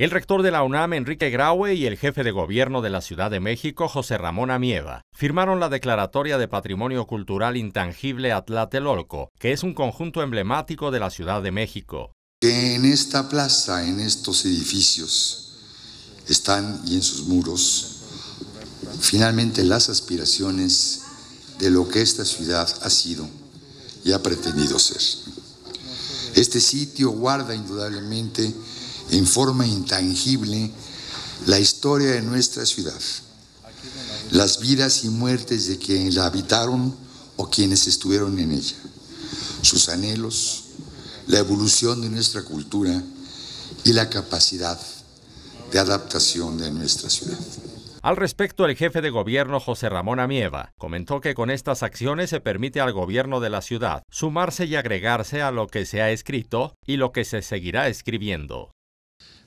El rector de la UNAM, Enrique Graue, y el jefe de gobierno de la Ciudad de México, José Ramón Amieva, firmaron la Declaratoria de Patrimonio Cultural Intangible Atlatelolco, que es un conjunto emblemático de la Ciudad de México. En esta plaza, en estos edificios, están y en sus muros, finalmente las aspiraciones de lo que esta ciudad ha sido y ha pretendido ser. Este sitio guarda indudablemente en forma intangible la historia de nuestra ciudad, las vidas y muertes de quienes la habitaron o quienes estuvieron en ella, sus anhelos, la evolución de nuestra cultura y la capacidad de adaptación de nuestra ciudad. Al respecto, el jefe de gobierno José Ramón Amieva comentó que con estas acciones se permite al gobierno de la ciudad sumarse y agregarse a lo que se ha escrito y lo que se seguirá escribiendo.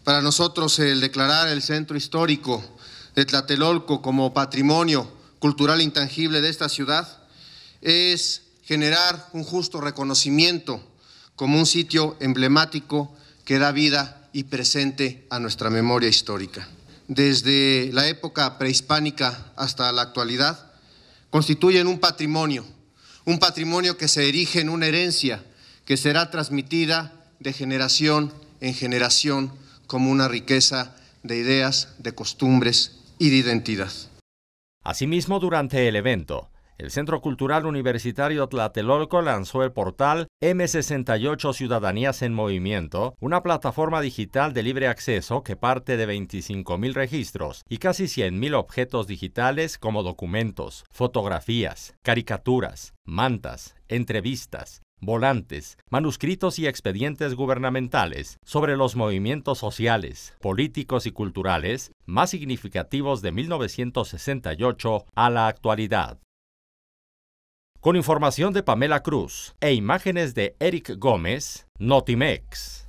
Para nosotros el declarar el centro histórico de Tlatelolco como patrimonio cultural intangible de esta ciudad es generar un justo reconocimiento como un sitio emblemático que da vida y presente a nuestra memoria histórica. Desde la época prehispánica hasta la actualidad, constituyen un patrimonio, un patrimonio que se erige en una herencia que será transmitida de generación en generación como una riqueza de ideas, de costumbres y de identidad. Asimismo, durante el evento, el Centro Cultural Universitario Tlatelolco lanzó el portal M68 Ciudadanías en Movimiento, una plataforma digital de libre acceso que parte de 25.000 registros y casi 100.000 objetos digitales como documentos, fotografías, caricaturas, mantas, entrevistas, volantes, manuscritos y expedientes gubernamentales sobre los movimientos sociales, políticos y culturales más significativos de 1968 a la actualidad. Con información de Pamela Cruz e imágenes de Eric Gómez, Notimex.